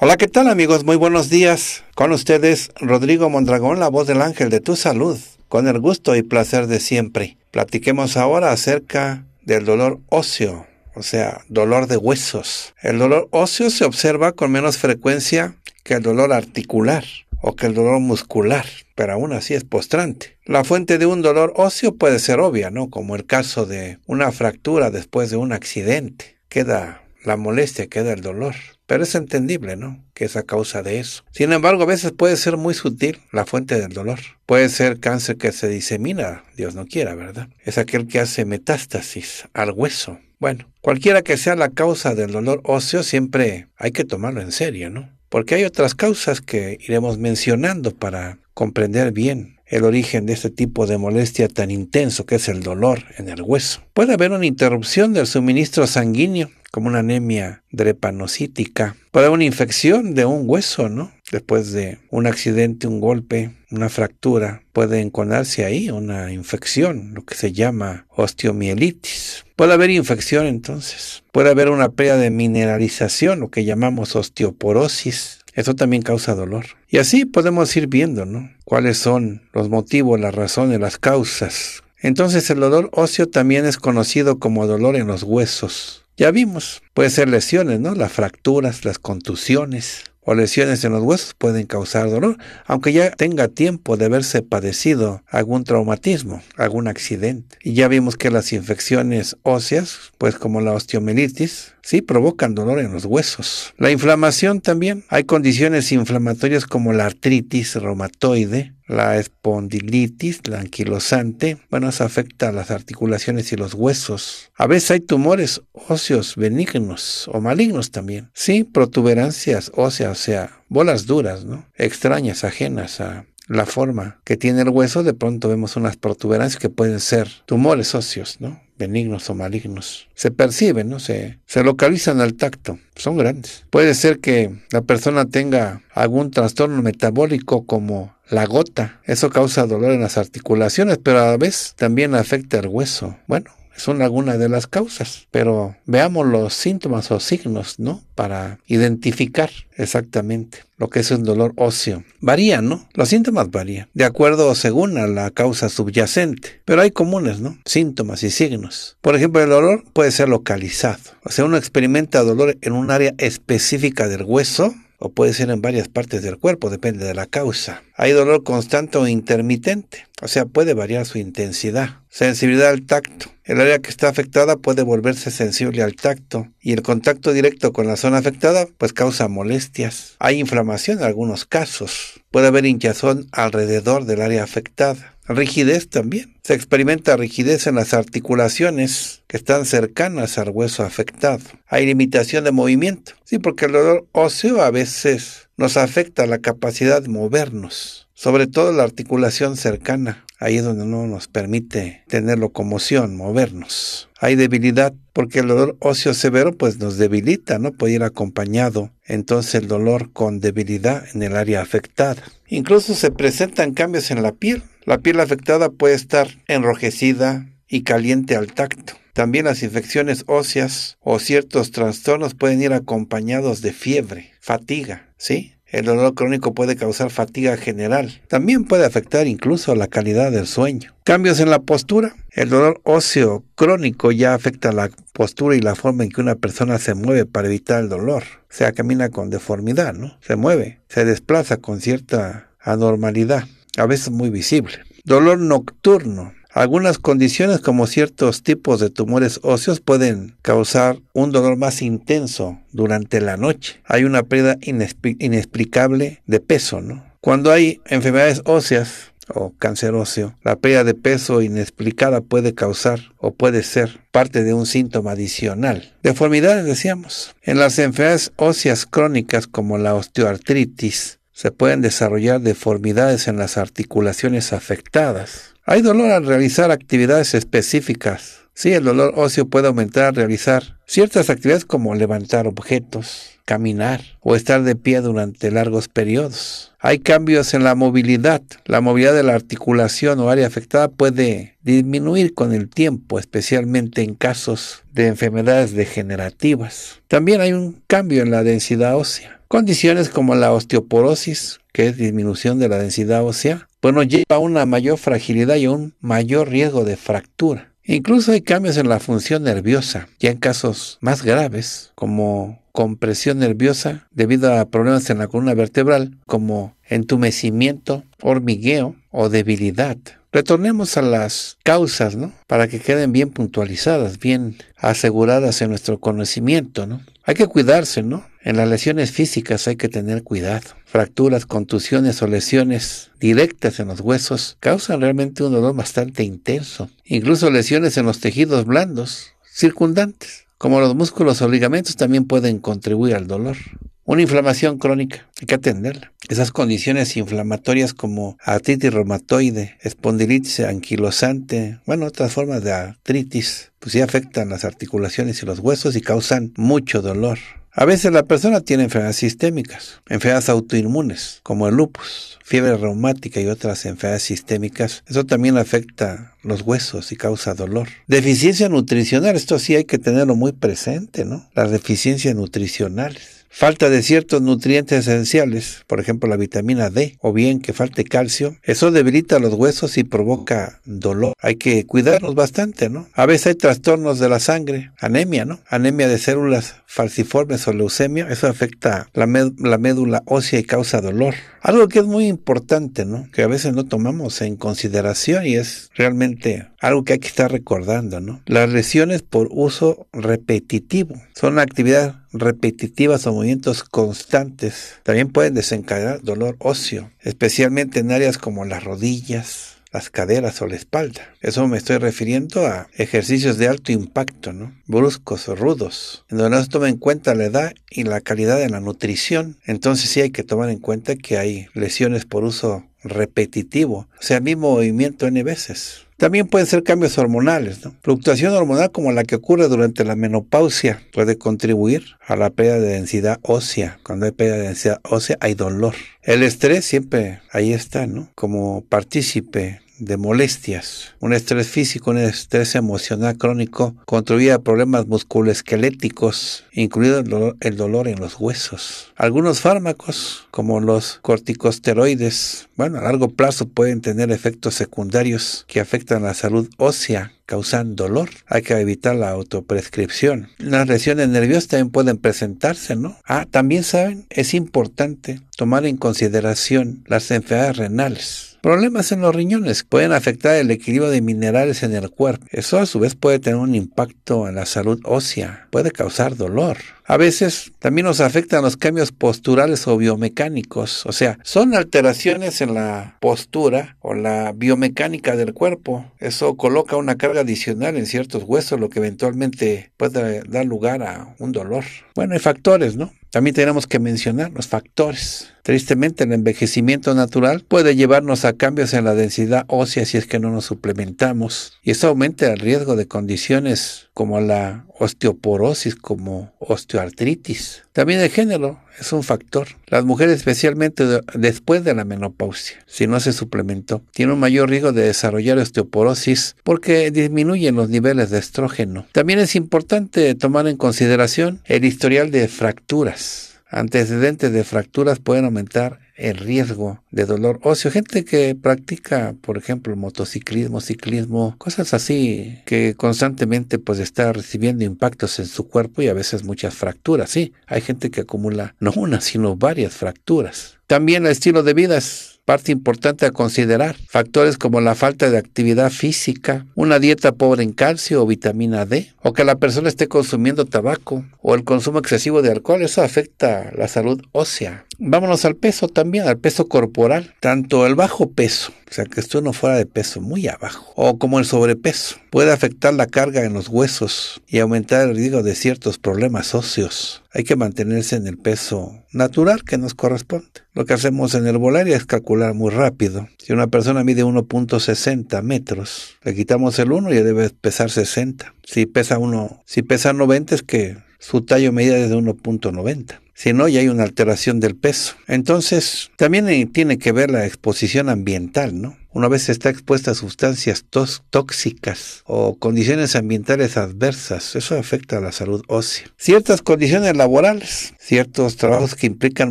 Hola, ¿qué tal amigos? Muy buenos días. Con ustedes, Rodrigo Mondragón, la voz del ángel de tu salud, con el gusto y placer de siempre. Platiquemos ahora acerca del dolor óseo, o sea, dolor de huesos. El dolor óseo se observa con menos frecuencia que el dolor articular o que el dolor muscular, pero aún así es postrante. La fuente de un dolor óseo puede ser obvia, ¿no? Como el caso de una fractura después de un accidente. Queda la molestia, queda el dolor. Pero es entendible, ¿no? Que es a causa de eso. Sin embargo, a veces puede ser muy sutil la fuente del dolor. Puede ser cáncer que se disemina, Dios no quiera, ¿verdad? Es aquel que hace metástasis al hueso. Bueno, cualquiera que sea la causa del dolor óseo, siempre hay que tomarlo en serio, ¿no? Porque hay otras causas que iremos mencionando para comprender bien el origen de este tipo de molestia tan intenso que es el dolor en el hueso. Puede haber una interrupción del suministro sanguíneo, como una anemia drepanocítica, Puede haber una infección de un hueso, ¿no? Después de un accidente, un golpe, una fractura, puede enconarse ahí una infección, lo que se llama osteomielitis. Puede haber infección entonces. Puede haber una pérdida de mineralización, lo que llamamos osteoporosis, eso también causa dolor. Y así podemos ir viendo, ¿no? Cuáles son los motivos, las razones, las causas. Entonces el dolor óseo también es conocido como dolor en los huesos. Ya vimos, puede ser lesiones, ¿no? Las fracturas, las contusiones, o lesiones en los huesos pueden causar dolor, aunque ya tenga tiempo de haberse padecido algún traumatismo, algún accidente. Y ya vimos que las infecciones óseas, pues como la osteomielitis, sí provocan dolor en los huesos. La inflamación también. Hay condiciones inflamatorias como la artritis reumatoide, la espondilitis, la anquilosante, bueno, eso afecta las articulaciones y los huesos. A veces hay tumores óseos benignos o malignos también. Sí, protuberancias óseas, o sea, bolas duras, ¿no? Extrañas, ajenas a la forma que tiene el hueso, de pronto vemos unas protuberancias que pueden ser tumores óseos, ¿no? benignos o malignos. Se perciben, ¿no? Se, se localizan al tacto, son grandes. Puede ser que la persona tenga algún trastorno metabólico como la gota. Eso causa dolor en las articulaciones, pero a la vez también afecta el hueso. Bueno, son algunas de las causas, pero veamos los síntomas o signos, ¿no? Para identificar exactamente lo que es un dolor óseo. Varía, ¿no? Los síntomas varían, de acuerdo o según a la causa subyacente, pero hay comunes, ¿no? Síntomas y signos. Por ejemplo, el dolor puede ser localizado, o sea, uno experimenta dolor en un área específica del hueso, o puede ser en varias partes del cuerpo, depende de la causa. Hay dolor constante o intermitente, o sea, puede variar su intensidad. Sensibilidad al tacto, el área que está afectada puede volverse sensible al tacto y el contacto directo con la zona afectada pues causa molestias. Hay inflamación en algunos casos. Puede haber hinchazón alrededor del área afectada. Rigidez también. Se experimenta rigidez en las articulaciones que están cercanas al hueso afectado. Hay limitación de movimiento. Sí, porque el dolor óseo a veces nos afecta la capacidad de movernos sobre todo la articulación cercana, ahí es donde no nos permite tener locomoción, movernos. Hay debilidad porque el dolor óseo severo pues nos debilita, no puede ir acompañado entonces el dolor con debilidad en el área afectada. Incluso se presentan cambios en la piel. La piel afectada puede estar enrojecida y caliente al tacto. También las infecciones óseas o ciertos trastornos pueden ir acompañados de fiebre, fatiga, ¿sí? El dolor crónico puede causar fatiga general. También puede afectar incluso la calidad del sueño. Cambios en la postura. El dolor óseo crónico ya afecta la postura y la forma en que una persona se mueve para evitar el dolor. O sea, camina con deformidad, ¿no? Se mueve, se desplaza con cierta anormalidad, a veces muy visible. Dolor nocturno. Algunas condiciones como ciertos tipos de tumores óseos pueden causar un dolor más intenso durante la noche. Hay una pérdida inexplicable de peso, ¿no? Cuando hay enfermedades óseas, o cáncer óseo. La pérdida de peso inexplicada puede causar o puede ser parte de un síntoma adicional. Deformidades, decíamos. En las enfermedades óseas crónicas como la osteoartritis, se pueden desarrollar deformidades en las articulaciones afectadas. Hay dolor al realizar actividades específicas. Sí, el dolor óseo puede aumentar al realizar ciertas actividades como levantar objetos, caminar o estar de pie durante largos periodos. Hay cambios en la movilidad. La movilidad de la articulación o área afectada puede disminuir con el tiempo, especialmente en casos de enfermedades degenerativas. También hay un cambio en la densidad ósea. Condiciones como la osteoporosis, que es disminución de la densidad ósea, pues nos lleva a una mayor fragilidad y a un mayor riesgo de fractura. Incluso hay cambios en la función nerviosa, ya en casos más graves, como compresión nerviosa debido a problemas en la columna vertebral, como entumecimiento, hormigueo o debilidad. Retornemos a las causas, ¿no? Para que queden bien puntualizadas, bien aseguradas en nuestro conocimiento, ¿no? Hay que cuidarse, ¿no? En las lesiones físicas hay que tener cuidado. Fracturas, contusiones o lesiones directas en los huesos causan realmente un dolor bastante intenso. Incluso lesiones en los tejidos blandos circundantes, como los músculos o ligamentos, también pueden contribuir al dolor. Una inflamación crónica, hay que atenderla. Esas condiciones inflamatorias como artritis reumatoide, espondilitis anquilosante, bueno, otras formas de artritis, pues sí afectan las articulaciones y los huesos y causan mucho dolor. A veces la persona tiene enfermedades sistémicas, enfermedades autoinmunes, como el lupus, fiebre reumática y otras enfermedades sistémicas. Eso también afecta los huesos y causa dolor. Deficiencia nutricional, esto sí hay que tenerlo muy presente, ¿no? Las deficiencias nutricionales falta de ciertos nutrientes esenciales, por ejemplo la vitamina D, o bien que falte calcio, eso debilita los huesos y provoca dolor. Hay que cuidarnos bastante, ¿no? A veces hay trastornos de la sangre, anemia, ¿no? Anemia de células falciformes o leucemia, eso afecta la, médula ósea y causa dolor. Algo que es muy importante, ¿no? Que a veces no tomamos en consideración y es realmente algo que hay que estar recordando, ¿no? Las lesiones por uso repetitivo son actividades repetitivas o movimientos constantes también pueden desencadenar dolor óseo, especialmente en áreas como las rodillas, las caderas o la espalda. Eso me estoy refiriendo a ejercicios de alto impacto, ¿no? bruscos o rudos, en donde no se toma en cuenta la edad y la calidad de la nutrición. Entonces sí hay que tomar en cuenta que hay lesiones por uso repetitivo, o sea, mi movimiento n veces. También pueden ser cambios hormonales. ¿no? Fluctuación hormonal como la que ocurre durante la menopausia puede contribuir a la pérdida de densidad ósea. Cuando hay pérdida de densidad ósea hay dolor. El estrés siempre ahí está, ¿no? Como partícipe de molestias. Un estrés físico, un estrés emocional crónico contribuye a problemas musculoesqueléticos, incluido el dolor, el dolor en los huesos. Algunos fármacos, como los corticosteroides, bueno, a largo plazo pueden tener efectos secundarios que afectan la salud ósea causan dolor. Hay que evitar la autoprescripción. Las lesiones nerviosas también pueden presentarse, ¿no? Ah, también saben, es importante tomar en consideración las enfermedades renales. Problemas en los riñones pueden afectar el equilibrio de minerales en el cuerpo. Eso a su vez puede tener un impacto en la salud ósea, puede causar dolor. A veces también nos afectan los cambios posturales o biomecánicos, o sea, son alteraciones en la postura o la biomecánica del cuerpo. Eso coloca una carga adicional en ciertos huesos, lo que eventualmente puede dar lugar a un dolor. Bueno, hay factores, ¿no? También tenemos que mencionar los factores Tristemente, el envejecimiento natural puede llevarnos a cambios en la densidad ósea si es que no nos suplementamos, y eso aumenta el riesgo de condiciones como la osteoporosis, como osteoartritis. También el género es un factor. Las mujeres, especialmente después de la menopausia, si no se suplementó, tienen un mayor riesgo de desarrollar osteoporosis porque disminuyen los niveles de estrógeno. También es importante tomar en consideración el historial de fracturas antecedentes de fracturas pueden aumentar el riesgo de dolor óseo. Gente que practica, por ejemplo, motociclismo, ciclismo, cosas así, que constantemente pues está recibiendo impactos en su cuerpo y a veces muchas fracturas. Sí, hay gente que acumula no una, sino varias fracturas. También el estilo de vida es parte importante a considerar. Factores como la falta de actividad física, una dieta pobre en calcio o vitamina D, o que la persona esté consumiendo tabaco o el consumo excesivo de alcohol, eso afecta la salud ósea. Vámonos al peso también, al peso corporal, tanto el bajo peso, o sea que esto no fuera de peso, muy abajo, o como el sobrepeso, puede afectar la carga en los huesos y aumentar el riesgo de ciertos problemas óseos. Hay que mantenerse en el peso natural que nos corresponde. Lo que hacemos en el volar es calcular muy rápido. Si una persona mide 1.60 metros, le quitamos el 1 y debe pesar 60. Si pesa uno, si pesa 90 es que su tallo medida de 1.90. Si no, ya hay una alteración del peso. Entonces, también eh, tiene que ver la exposición ambiental, ¿no? Una vez está expuesta a sustancias tóxicas o condiciones ambientales adversas, eso afecta a la salud ósea. Ciertas condiciones laborales, ciertos trabajos que implican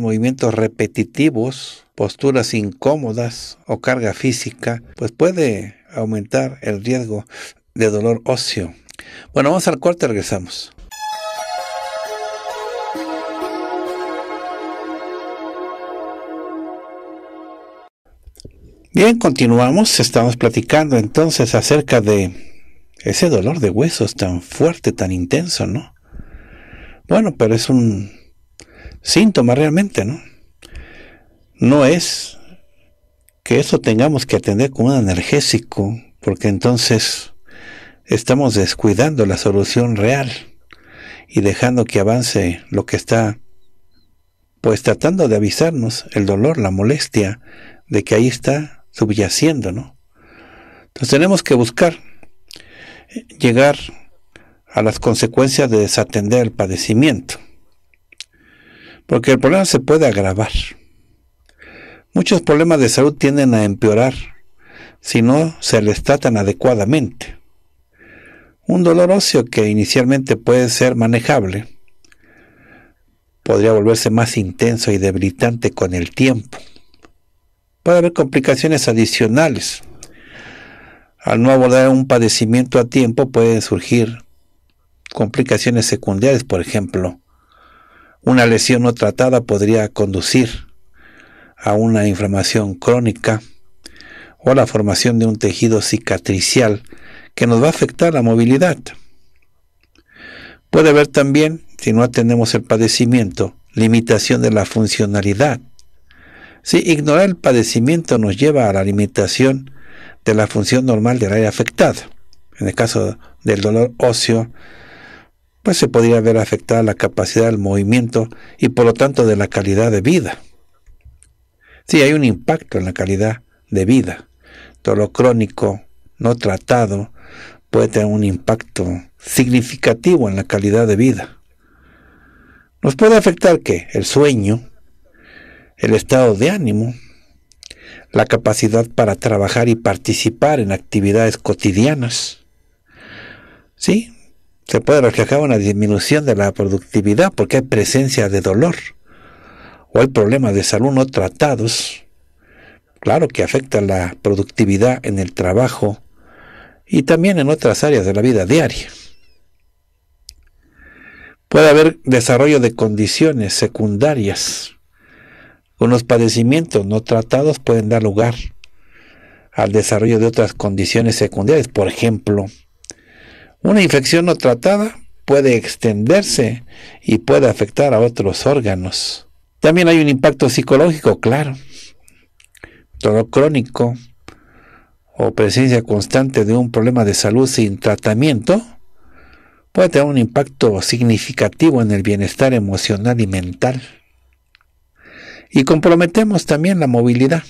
movimientos repetitivos, posturas incómodas o carga física, pues puede aumentar el riesgo de dolor óseo. Bueno, vamos al y regresamos. Bien, continuamos. Estamos platicando entonces acerca de ese dolor de huesos tan fuerte, tan intenso, ¿no? Bueno, pero es un síntoma realmente, ¿no? No es que eso tengamos que atender con un analgésico, porque entonces estamos descuidando la solución real y dejando que avance lo que está, pues tratando de avisarnos el dolor, la molestia de que ahí está subyaciendo, ¿no? Entonces tenemos que buscar eh, llegar a las consecuencias de desatender el padecimiento, porque el problema se puede agravar. Muchos problemas de salud tienden a empeorar si no se les tratan adecuadamente. Un dolor óseo que inicialmente puede ser manejable podría volverse más intenso y debilitante con el tiempo puede haber complicaciones adicionales. Al no abordar un padecimiento a tiempo pueden surgir complicaciones secundarias, por ejemplo. Una lesión no tratada podría conducir a una inflamación crónica o a la formación de un tejido cicatricial que nos va a afectar la movilidad. Puede haber también, si no atendemos el padecimiento, limitación de la funcionalidad si ignorar el padecimiento nos lleva a la limitación de la función normal del área afectada. En el caso del dolor óseo, pues se podría ver afectada la capacidad del movimiento y por lo tanto de la calidad de vida. Si hay un impacto en la calidad de vida. Dolor crónico no tratado puede tener un impacto significativo en la calidad de vida. Nos puede afectar que el sueño, el estado de ánimo, la capacidad para trabajar y participar en actividades cotidianas. ¿Sí? Se puede reflejar una disminución de la productividad porque hay presencia de dolor o hay problemas de salud no tratados. Claro que afecta la productividad en el trabajo y también en otras áreas de la vida diaria. Puede haber desarrollo de condiciones secundarias unos padecimientos no tratados pueden dar lugar al desarrollo de otras condiciones secundarias. Por ejemplo, una infección no tratada puede extenderse y puede afectar a otros órganos. También hay un impacto psicológico, claro. Todo crónico o presencia constante de un problema de salud sin tratamiento puede tener un impacto significativo en el bienestar emocional y mental y comprometemos también la movilidad.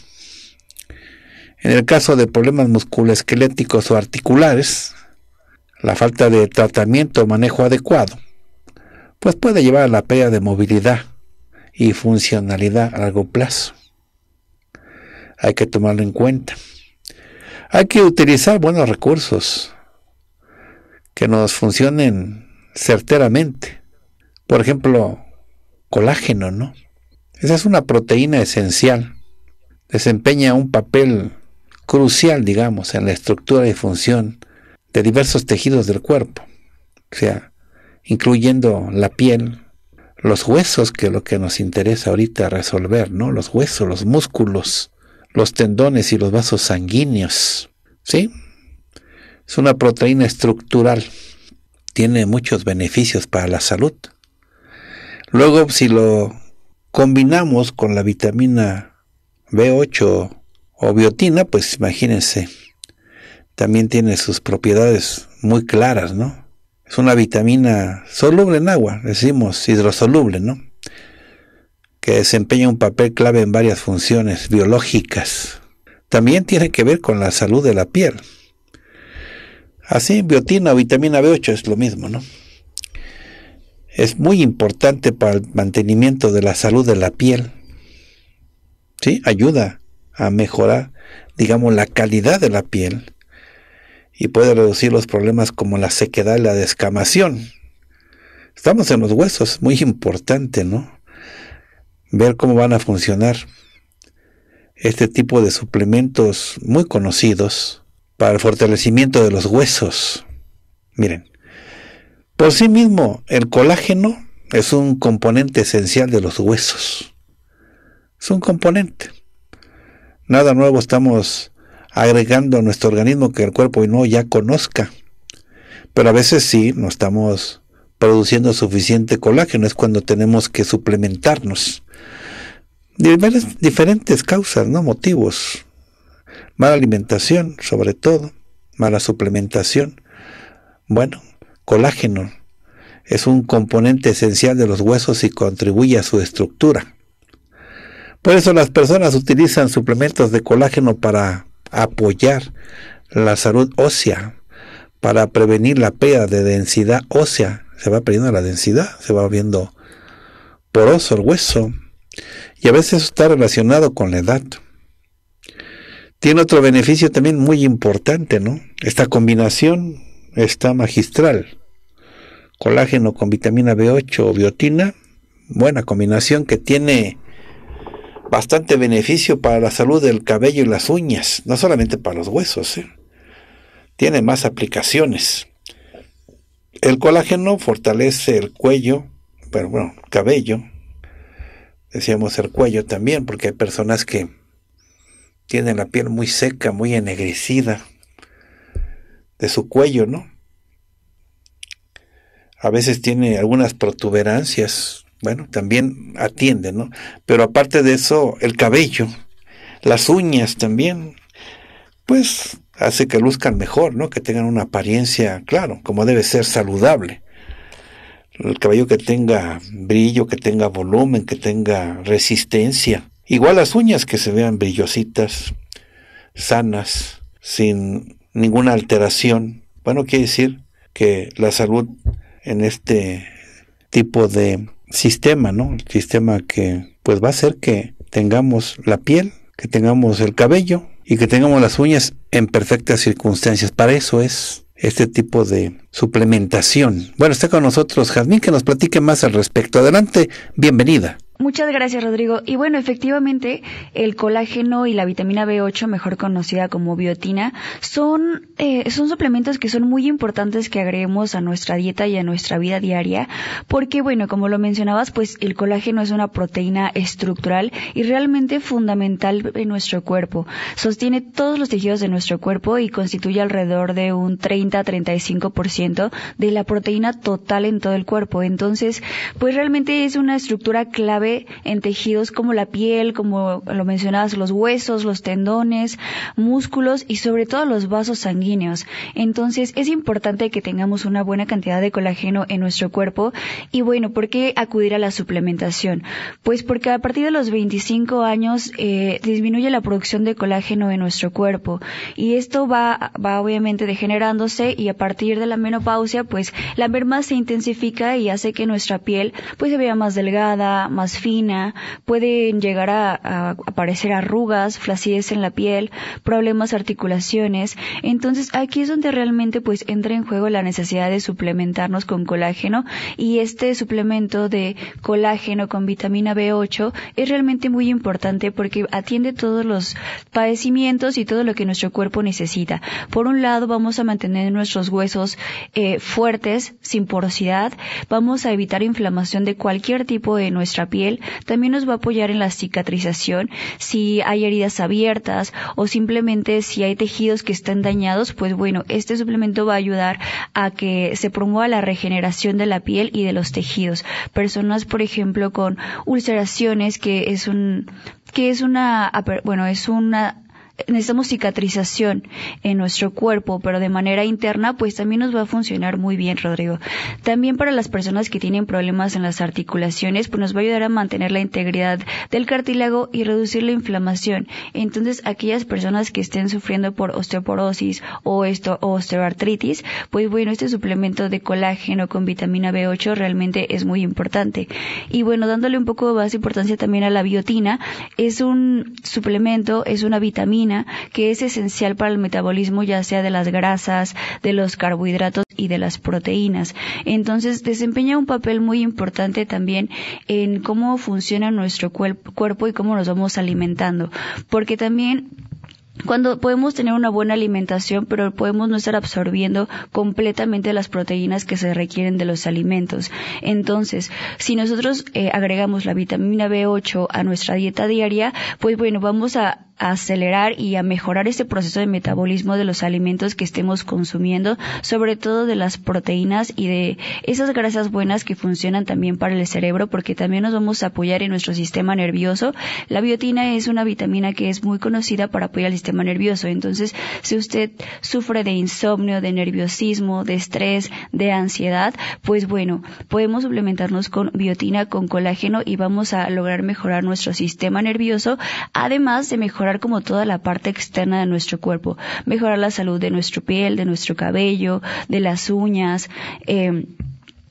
En el caso de problemas musculoesqueléticos o articulares, la falta de tratamiento o manejo adecuado, pues puede llevar a la pérdida de movilidad y funcionalidad a largo plazo. Hay que tomarlo en cuenta. Hay que utilizar buenos recursos que nos funcionen certeramente. Por ejemplo, colágeno, ¿no? Esa es una proteína esencial. Desempeña un papel crucial, digamos, en la estructura y función de diversos tejidos del cuerpo. O sea, incluyendo la piel, los huesos, que es lo que nos interesa ahorita resolver, ¿no? Los huesos, los músculos, los tendones y los vasos sanguíneos, ¿sí? Es una proteína estructural. Tiene muchos beneficios para la salud. Luego, si lo combinamos con la vitamina B8 o biotina, pues imagínense, también tiene sus propiedades muy claras, ¿no? Es una vitamina soluble en agua, decimos hidrosoluble, ¿no? Que desempeña un papel clave en varias funciones biológicas. También tiene que ver con la salud de la piel. Así, biotina o vitamina B8 es lo mismo, ¿no? es muy importante para el mantenimiento de la salud de la piel. ¿Sí? Ayuda a mejorar, digamos, la calidad de la piel y puede reducir los problemas como la sequedad y la descamación. Estamos en los huesos, muy importante, ¿no? Ver cómo van a funcionar este tipo de suplementos muy conocidos para el fortalecimiento de los huesos. Miren, por sí mismo, el colágeno es un componente esencial de los huesos. Es un componente. Nada nuevo estamos agregando a nuestro organismo que el cuerpo no ya conozca. Pero a veces sí, no estamos produciendo suficiente colágeno, es cuando tenemos que suplementarnos. diferentes causas, ¿no? Motivos. Mala alimentación, sobre todo. Mala suplementación. Bueno, colágeno. Es un componente esencial de los huesos y contribuye a su estructura. Por eso las personas utilizan suplementos de colágeno para apoyar la salud ósea, para prevenir la pérdida de densidad ósea. Se va perdiendo la densidad, se va viendo poroso el hueso y a veces está relacionado con la edad. Tiene otro beneficio también muy importante, ¿no? Esta combinación está magistral colágeno con vitamina B8 o biotina, buena combinación que tiene bastante beneficio para la salud del cabello y las uñas, no solamente para los huesos. ¿eh? Tiene más aplicaciones. El colágeno fortalece el cuello, pero bueno, cabello. Decíamos el cuello también, porque hay personas que tienen la piel muy seca, muy ennegrecida de su cuello, ¿no? a veces tiene algunas protuberancias, bueno, también atiende, ¿no? Pero aparte de eso, el cabello, las uñas también, pues hace que luzcan mejor, ¿no? Que tengan una apariencia, claro, como debe ser saludable. El cabello que tenga brillo, que tenga volumen, que tenga resistencia. Igual las uñas que se vean brillositas, sanas, sin ninguna alteración. Bueno, quiere decir que la salud en este tipo de sistema, ¿no? El sistema que pues va a hacer que tengamos la piel, que tengamos el cabello y que tengamos las uñas en perfectas circunstancias. Para eso es este tipo de suplementación. Bueno, está con nosotros Jazmín que nos platique más al respecto. Adelante, bienvenida. Muchas gracias, Rodrigo. Y bueno, efectivamente, el colágeno y la vitamina B8, mejor conocida como biotina, son, eh, son suplementos que son muy importantes que agreguemos a nuestra dieta y a nuestra vida diaria, porque bueno, como lo mencionabas, pues el colágeno es una proteína estructural y realmente fundamental en nuestro cuerpo. Sostiene todos los tejidos de nuestro cuerpo y constituye alrededor de un 30-35% de la proteína total en todo el cuerpo. Entonces, pues realmente es una estructura clave en tejidos como la piel, como lo mencionabas, los huesos, los tendones, músculos y sobre todo los vasos sanguíneos. Entonces es importante que tengamos una buena cantidad de colágeno en nuestro cuerpo. Y bueno, ¿por qué acudir a la suplementación? Pues porque a partir de los 25 años eh, disminuye la producción de colágeno en nuestro cuerpo y esto va, va obviamente degenerándose y a partir de la menopausia pues la merma se intensifica y hace que nuestra piel pues se vea más delgada, más fina, pueden llegar a, aparecer arrugas, flacidez en la piel, problemas articulaciones. Entonces aquí es donde realmente pues entra en juego la necesidad de suplementarnos con colágeno y este suplemento de colágeno con vitamina B8 es realmente muy importante porque atiende todos los padecimientos y todo lo que nuestro cuerpo necesita. Por un lado vamos a mantener nuestros huesos eh, fuertes, sin porosidad, vamos a evitar inflamación de cualquier tipo de nuestra piel, también nos va a apoyar en la cicatrización. Si hay heridas abiertas o simplemente si hay tejidos que están dañados, pues bueno, este suplemento va a ayudar a que se promueva la regeneración de la piel y de los tejidos. Personas, por ejemplo, con ulceraciones, que es un que es una bueno, es una necesitamos cicatrización en nuestro cuerpo, pero de manera interna, pues también nos va a funcionar muy bien, Rodrigo. También para las personas que tienen problemas en las articulaciones, pues nos va a ayudar a mantener la integridad del cartílago y reducir la inflamación. Entonces, aquellas personas que estén sufriendo por osteoporosis o esto osteoartritis, pues bueno, este suplemento de colágeno con vitamina B8 realmente es muy importante. Y bueno, dándole un poco más importancia también a la biotina, es un suplemento, es una vitamina que es esencial para el metabolismo ya sea de las grasas, de los carbohidratos y de las proteínas. Entonces desempeña un papel muy importante también en cómo funciona nuestro cuerpo y cómo nos vamos alimentando, porque también cuando podemos tener una buena alimentación, pero podemos no estar absorbiendo completamente las proteínas que se requieren de los alimentos. Entonces, si nosotros eh, agregamos la vitamina B8 a nuestra dieta diaria, pues bueno, vamos a acelerar y a mejorar este proceso de metabolismo de los alimentos que estemos consumiendo, sobre todo de las proteínas y de esas grasas buenas que funcionan también para el cerebro, porque también nos vamos a apoyar en nuestro sistema nervioso. La biotina es una vitamina que es muy conocida para apoyar el sistema nervioso. Entonces, si usted sufre de insomnio, de nerviosismo, de estrés, de ansiedad, pues bueno, podemos suplementarnos con biotina, con colágeno y vamos a lograr mejorar nuestro sistema nervioso, además de mejorar mejorar como toda la parte externa de nuestro cuerpo, mejorar la salud de nuestra piel, de nuestro cabello, de las uñas, eh,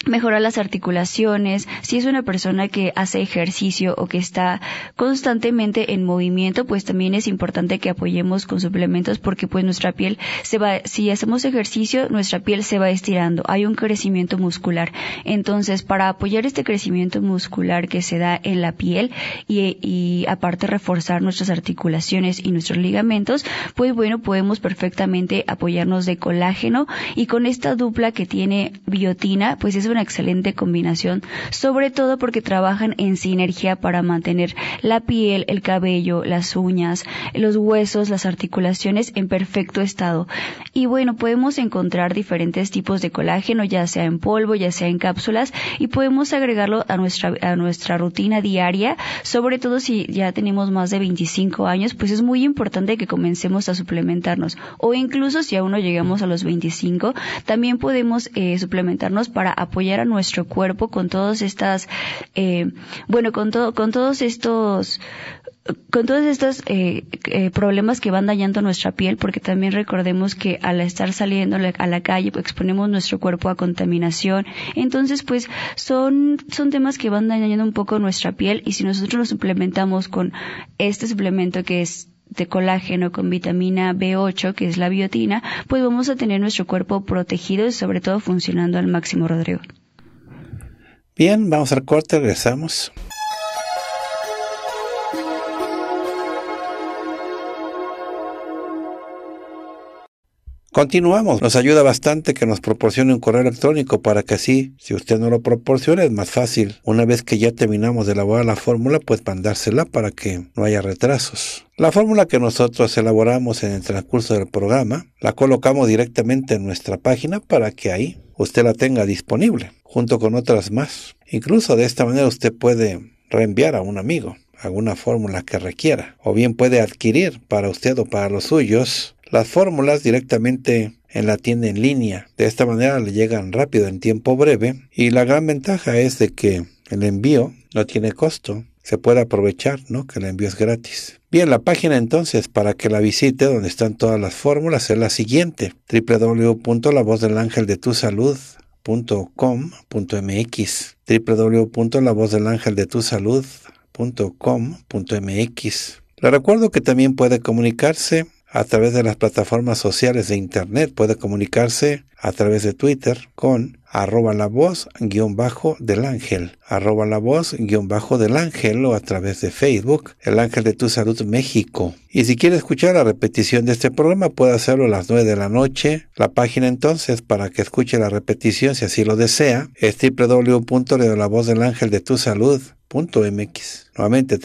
mejorar las articulaciones, si es una persona que hace ejercicio o que está constantemente en movimiento, pues también es importante que apoyemos con suplementos porque pues nuestra piel se va, si hacemos ejercicio, nuestra piel se va estirando, hay un crecimiento muscular. Entonces, para apoyar este crecimiento muscular que se da en la piel y, y aparte reforzar nuestras articulaciones y nuestros ligamentos, pues bueno, podemos perfectamente apoyarnos de colágeno y con esta dupla que tiene biotina, pues es una una excelente combinación, sobre todo porque trabajan en sinergia para mantener la piel, el cabello, las uñas, los huesos, las articulaciones en perfecto estado. Y bueno, podemos encontrar diferentes tipos de colágeno, ya sea en polvo, ya sea en cápsulas, y podemos agregarlo a nuestra, a nuestra rutina diaria, sobre todo si ya tenemos más de 25 años, pues es muy importante que comencemos a suplementarnos. O incluso si aún no llegamos a los 25, también podemos eh, suplementarnos para apoyar a nuestro cuerpo con todas estas, eh, bueno, con todo, con todos estos, con todos estos eh, eh, problemas que van dañando nuestra piel, porque también recordemos que al estar saliendo a la calle pues, exponemos nuestro cuerpo a contaminación. Entonces, pues son, son temas que van dañando un poco nuestra piel y si nosotros nos suplementamos con este suplemento que es de colágeno con vitamina B8, que es la biotina, pues vamos a tener nuestro cuerpo protegido y sobre todo funcionando al máximo, Rodrigo. Bien, vamos al corte, regresamos. Continuamos. Nos ayuda bastante que nos proporcione un correo electrónico para que así, si usted no lo proporciona, es más fácil. Una vez que ya terminamos de elaborar la fórmula, pues mandársela para que no haya retrasos. La fórmula que nosotros elaboramos en el transcurso del programa la colocamos directamente en nuestra página para que ahí usted la tenga disponible, junto con otras más. Incluso de esta manera usted puede reenviar a un amigo alguna fórmula que requiera, o bien puede adquirir para usted o para los suyos las fórmulas directamente en la tienda en línea. De esta manera le llegan rápido en tiempo breve y la gran ventaja es de que el envío no tiene costo. Se puede aprovechar, ¿no? Que el envío es gratis. Bien, la página entonces para que la visite donde están todas las fórmulas es la siguiente: www.lavozdelangeldetusalud.com.mx www.lavozdelangeldetusalud.com.mx Le recuerdo que también puede comunicarse a través de las plataformas sociales de Internet. Puede comunicarse a través de Twitter con arroba la voz guión bajo del ángel, arroba la voz guión bajo del ángel o a través de Facebook, el ángel de tu salud México. Y si quiere escuchar la repetición de este programa, puede hacerlo a las 9 de la noche. La página entonces para que escuche la repetición si así lo desea es Salud. .mx. Nuevamente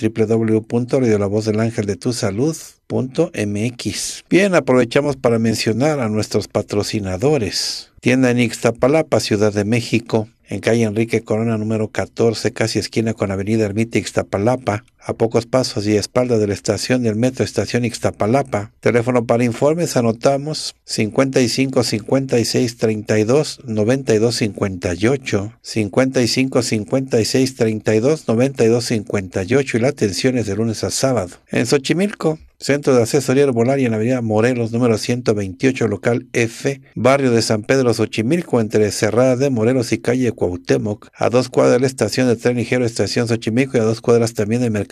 salud.mx. Bien, aprovechamos para mencionar a nuestros patrocinadores. Tienda en Ixtapalapa, Ciudad de México, en calle Enrique Corona número 14, casi esquina con Avenida Ermita Ixtapalapa, a pocos pasos y a espalda de la estación del metro Estación Ixtapalapa. Teléfono para informes anotamos 55 56 32 92 58 55 56 32 92 58 y la atención es de lunes a sábado. En Xochimilco, Centro de Asesoría Herbolaria en la Avenida Morelos, número 128, local F, barrio de San Pedro Xochimilco, entre Cerrada de Morelos y calle Cuauhtémoc, a dos cuadras de la estación de tren ligero Estación Xochimilco y a dos cuadras también de Mercado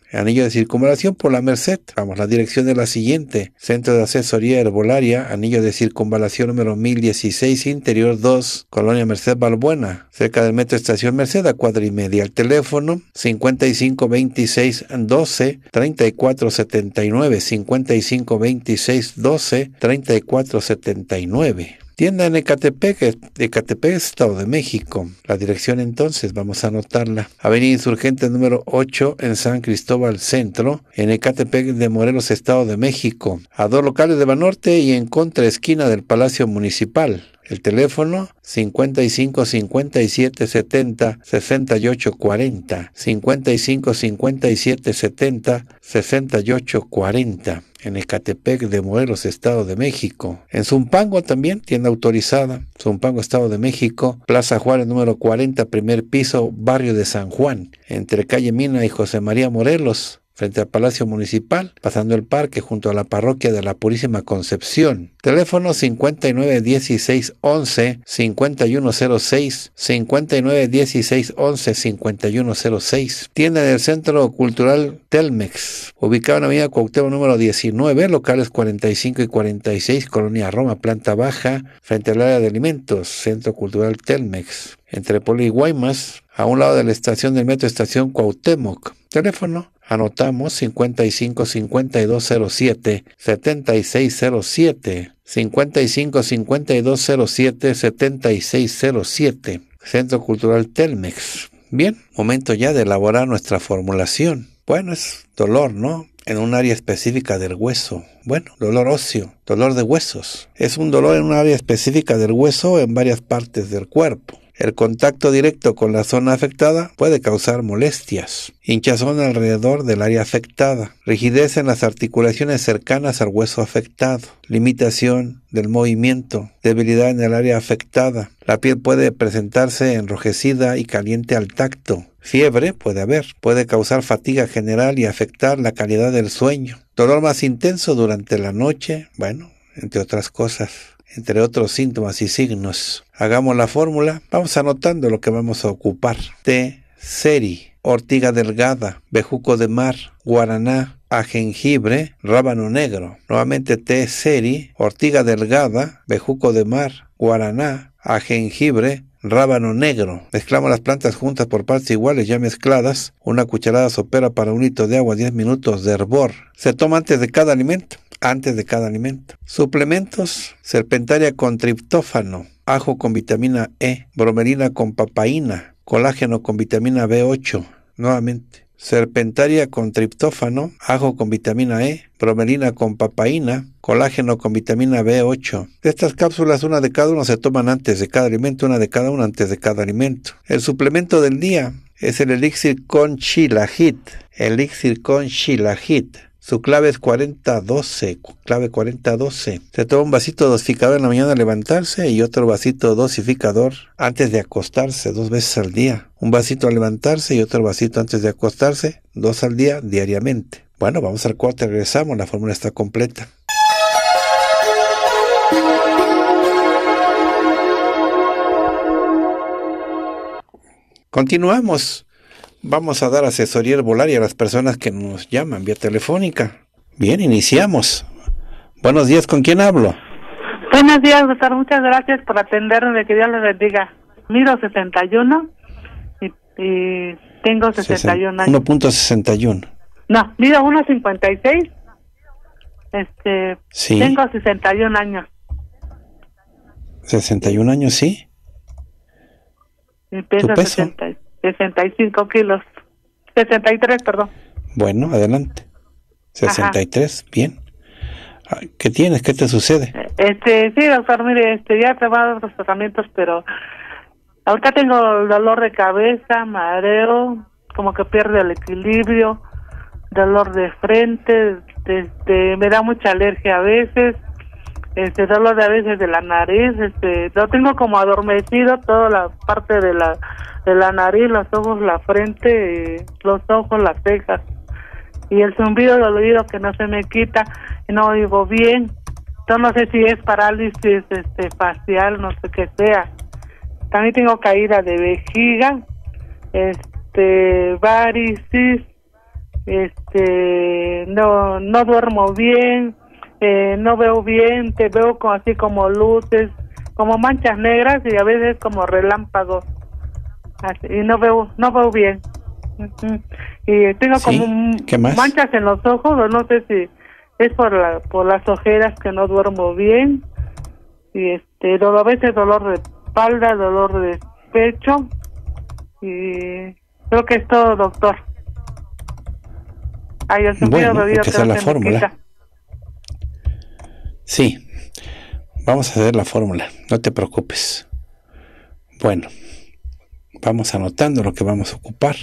anillo de circunvalación por la Merced. Vamos, la dirección es la siguiente. Centro de Asesoría Herbolaria, anillo de circunvalación número 1016, interior 2, Colonia Merced Balbuena, cerca del metro Estación Merced, a cuadra y media. El teléfono 5526 12 3479, 5526 12 3479. Tienda en Ecatepec, Ecatepec, Estado de México. La dirección entonces, vamos a anotarla. Avenida Insurgente número 8 en San Cristóbal Centro, en Ecatepec de Morelos, Estado de México. A dos locales de Banorte y en contra esquina del Palacio Municipal. El teléfono 55 57 70 68 40. 55 57 70 68 40 en Escatepec de Morelos, Estado de México. En Zumpango también, tienda autorizada, Zumpango, Estado de México, Plaza Juárez número 40, primer piso, barrio de San Juan, entre calle Mina y José María Morelos frente al Palacio Municipal, pasando el parque junto a la parroquia de la Purísima Concepción. Teléfono 591611 5106 591611 5106. Tienda del Centro Cultural Telmex, ubicado en la avenida Cuauhtémoc número 19, locales 45 y 46, Colonia Roma, planta baja, frente al área de alimentos, Centro Cultural Telmex, entre Poli y Guaymas, a un lado de la estación del metro Estación Cuauhtémoc. Teléfono Anotamos 55 5207 7607 55 5207 7607 Centro Cultural Telmex. Bien, momento ya de elaborar nuestra formulación. Bueno, es dolor, ¿no? en un área específica del hueso. Bueno, dolor óseo, dolor de huesos. Es un dolor en un área específica del hueso en varias partes del cuerpo. El contacto directo con la zona afectada puede causar molestias, hinchazón alrededor del área afectada, rigidez en las articulaciones cercanas al hueso afectado, limitación del movimiento, debilidad en el área afectada. La piel puede presentarse enrojecida y caliente al tacto. Fiebre puede haber, puede causar fatiga general y afectar la calidad del sueño. Dolor más intenso durante la noche, bueno, entre otras cosas entre otros síntomas y signos. Hagamos la fórmula, vamos anotando lo que vamos a ocupar. T. seri, ortiga delgada, bejuco de mar, guaraná, a jengibre, rábano negro. Nuevamente T. seri, ortiga delgada, bejuco de mar, guaraná, a jengibre, rábano negro. Mezclamos las plantas juntas por partes iguales ya mezcladas. Una cucharada sopera para un litro de agua, 10 minutos de hervor. Se toma antes de cada alimento antes de cada alimento. Suplementos, serpentaria con triptófano, ajo con vitamina E, bromelina con papaína, colágeno con vitamina B8, nuevamente. Serpentaria con triptófano, ajo con vitamina E, bromelina con papaína, colágeno con vitamina B8. Estas cápsulas, una de cada uno, se toman antes de cada alimento, una de cada uno antes de cada alimento. El suplemento del día es el elixir con chilajit. Elixir con chilajit su clave es 4012, clave 4012. Se toma un vasito dosificador en la mañana al levantarse y otro vasito dosificador antes de acostarse, dos veces al día. Un vasito al levantarse y otro vasito antes de acostarse, dos al día diariamente. Bueno, vamos al cuarto, regresamos, la fórmula está completa. Continuamos. Vamos a dar asesoría herbolaria a las personas que nos llaman vía telefónica. Bien, iniciamos. Buenos días, ¿con quién hablo? Buenos días, Gustavo, Muchas gracias por atenderme. Que Dios les bendiga. Miro 61 y, tengo 61 años. 1.61. No, mido 1.56. Este, Tengo 61 años. 61 años, sí. Y peso, 65 kilos. 63, perdón. Bueno, adelante. 63, bien. ¿Qué tienes? ¿Qué te sucede? Este, sí, doctor, mire, este, ya he trabajado los tratamientos, pero ahorita tengo dolor de cabeza, mareo, como que pierde el equilibrio, dolor de frente, este, me da mucha alergia a veces, este dolor de a veces de la nariz, este, lo tengo como adormecido toda la parte de la de la nariz, los ojos, la frente, los ojos, las cejas y el zumbido del oído que no se me quita no oigo bien. Yo no sé si es parálisis este facial, no sé qué sea. También tengo caída de vejiga, este varices, este no no duermo bien eh, no veo bien, te veo con, así como luces, como manchas negras y a veces como relámpagos. y no veo, no veo bien. Y tengo como manchas en los ojos, o no sé si es por, la, por las ojeras que no duermo bien. Y este, a veces dolor de espalda, dolor de pecho. Y creo que es todo, doctor. Ay, yo bueno, la fórmula. Sí, vamos a hacer la fórmula, no te preocupes. Bueno, vamos anotando lo que vamos a ocupar.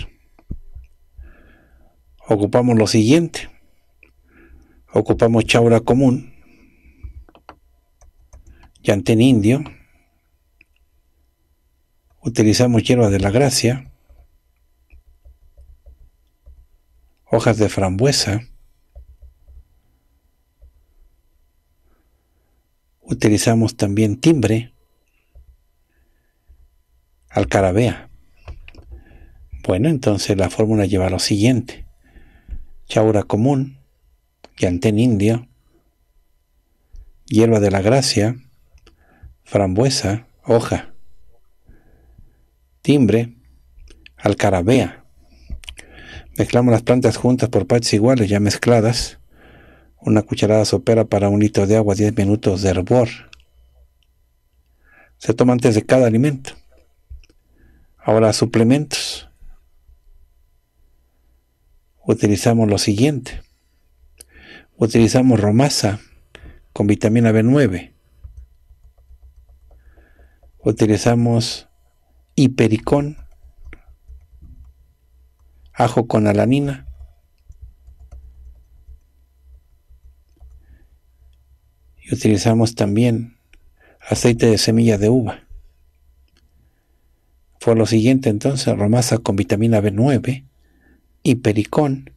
Ocupamos lo siguiente. Ocupamos chaura común, yantén indio, utilizamos hierba de la gracia, hojas de frambuesa, utilizamos también timbre, alcarabea. Bueno, entonces la fórmula lleva lo siguiente. Chaura común, llantén indio, hierba de la gracia, frambuesa, hoja, timbre, alcarabea. Mezclamos las plantas juntas por partes iguales ya mezcladas una cucharada sopera para un litro de agua, 10 minutos de hervor. Se toma antes de cada alimento. Ahora, suplementos. Utilizamos lo siguiente. Utilizamos romasa con vitamina B9. Utilizamos hipericón, ajo con alanina, utilizamos también aceite de semilla de uva. Fue lo siguiente entonces, romasa con vitamina B9 y pericón,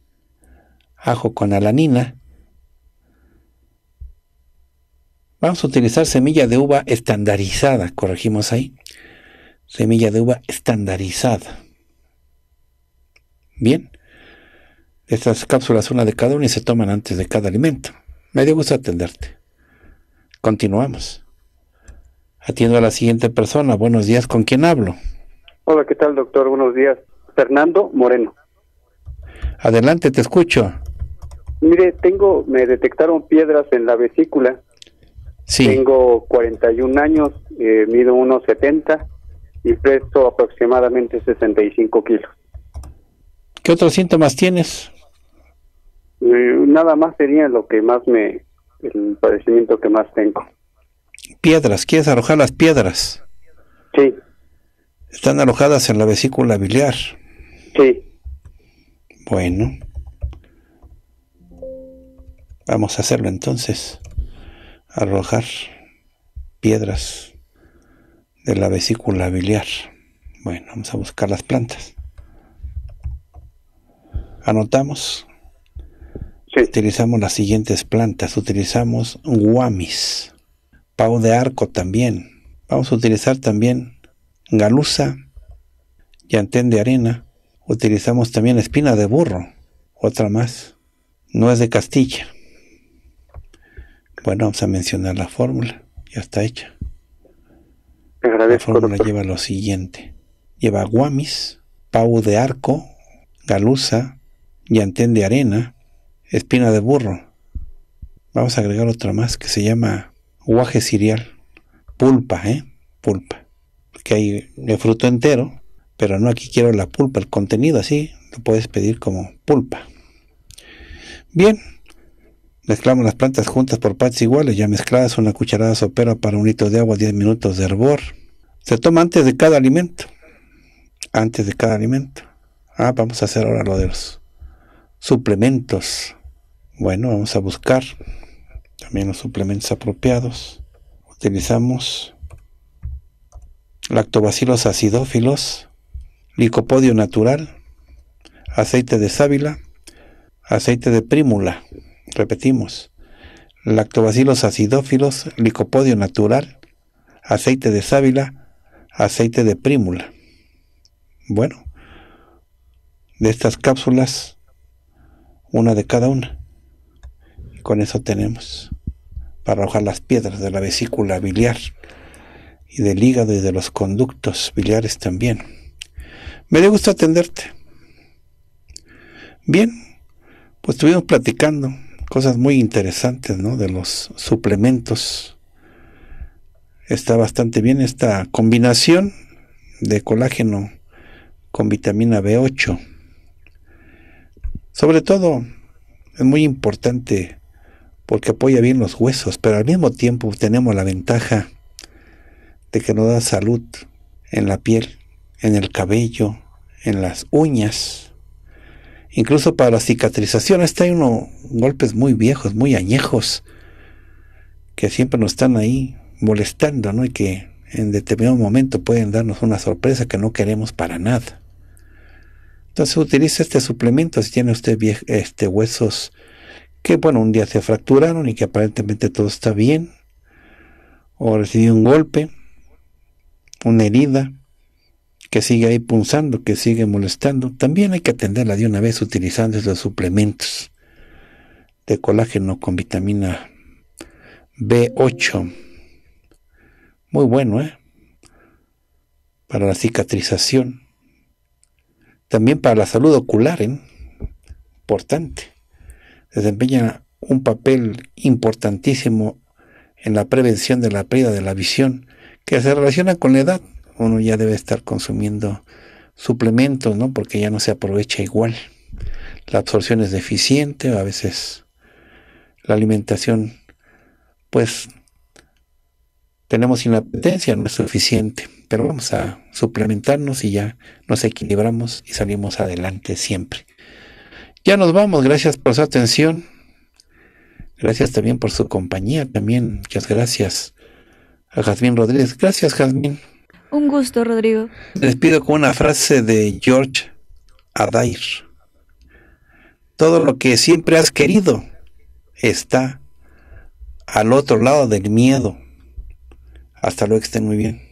ajo con alanina. Vamos a utilizar semilla de uva estandarizada, corregimos ahí. Semilla de uva estandarizada. Bien. Estas cápsulas, una de cada una, y se toman antes de cada alimento. Me dio gusto atenderte. Continuamos. Atiendo a la siguiente persona. Buenos días, ¿con quién hablo? Hola, ¿qué tal, doctor? Buenos días. Fernando Moreno. Adelante, te escucho. Mire, tengo, me detectaron piedras en la vesícula. Sí. Tengo 41 años, eh, Mido mido 1,70 y peso aproximadamente 65 kilos. ¿Qué otros síntomas tienes? Eh, nada más sería lo que más me, el padecimiento que más tengo. Piedras, ¿quieres arrojar las piedras? Sí. Están alojadas en la vesícula biliar. Sí. Bueno. Vamos a hacerlo entonces. Arrojar piedras de la vesícula biliar. Bueno, vamos a buscar las plantas. Anotamos Utilizamos las siguientes plantas. Utilizamos guamis, pau de arco también. Vamos a utilizar también galusa, llantén de arena. Utilizamos también espina de burro, otra más. Nuez de Castilla. Bueno, vamos a mencionar la fórmula. Ya está hecha. la fórmula lleva lo siguiente. Lleva guamis, pau de arco, galusa, llantén de arena, espina de burro. Vamos a agregar otra más que se llama guaje cereal. Pulpa, ¿eh? Pulpa. Que hay el fruto entero, pero no aquí quiero la pulpa, el contenido así. Lo puedes pedir como pulpa. Bien. Mezclamos las plantas juntas por partes iguales, ya mezcladas, una cucharada sopera para un litro de agua, 10 minutos de hervor. Se toma antes de cada alimento. Antes de cada alimento. Ah, vamos a hacer ahora lo de los suplementos. Bueno, vamos a buscar también los suplementos apropiados. Utilizamos lactobacilos acidófilos, licopodio natural, aceite de sábila, aceite de prímula. Repetimos, lactobacilos acidófilos, licopodio natural, aceite de sábila, aceite de prímula. Bueno, de estas cápsulas, una de cada una con eso tenemos para arrojar las piedras de la vesícula biliar y del hígado y de los conductos biliares también. Me dio gusto atenderte. Bien, pues estuvimos platicando cosas muy interesantes, ¿no? De los suplementos. Está bastante bien esta combinación de colágeno con vitamina B8. Sobre todo, es muy importante porque apoya bien los huesos, pero al mismo tiempo tenemos la ventaja de que nos da salud en la piel, en el cabello, en las uñas. Incluso para la cicatrización, hasta hay unos golpes muy viejos, muy añejos, que siempre nos están ahí molestando, ¿no? Y que en determinado momento pueden darnos una sorpresa que no queremos para nada. Entonces utilice este suplemento si tiene usted este, huesos que bueno, un día se fracturaron y que aparentemente todo está bien, o recibió un golpe, una herida, que sigue ahí punzando, que sigue molestando, también hay que atenderla de una vez utilizando los suplementos de colágeno con vitamina B8. Muy bueno, ¿eh? Para la cicatrización. También para la salud ocular, ¿eh? Importante desempeña un papel importantísimo en la prevención de la pérdida de la visión, que se relaciona con la edad. Uno ya debe estar consumiendo suplementos, ¿no? Porque ya no se aprovecha igual. La absorción es deficiente, a veces la alimentación, pues tenemos inapetencia, no es suficiente, pero vamos a suplementarnos y ya nos equilibramos y salimos adelante siempre. Ya nos vamos, gracias por su atención. Gracias también por su compañía, también muchas gracias a Jazmín Rodríguez. Gracias, Jazmín. Un gusto, Rodrigo. pido con una frase de George Adair. Todo lo que siempre has querido está al otro lado del miedo. Hasta luego, que estén muy bien.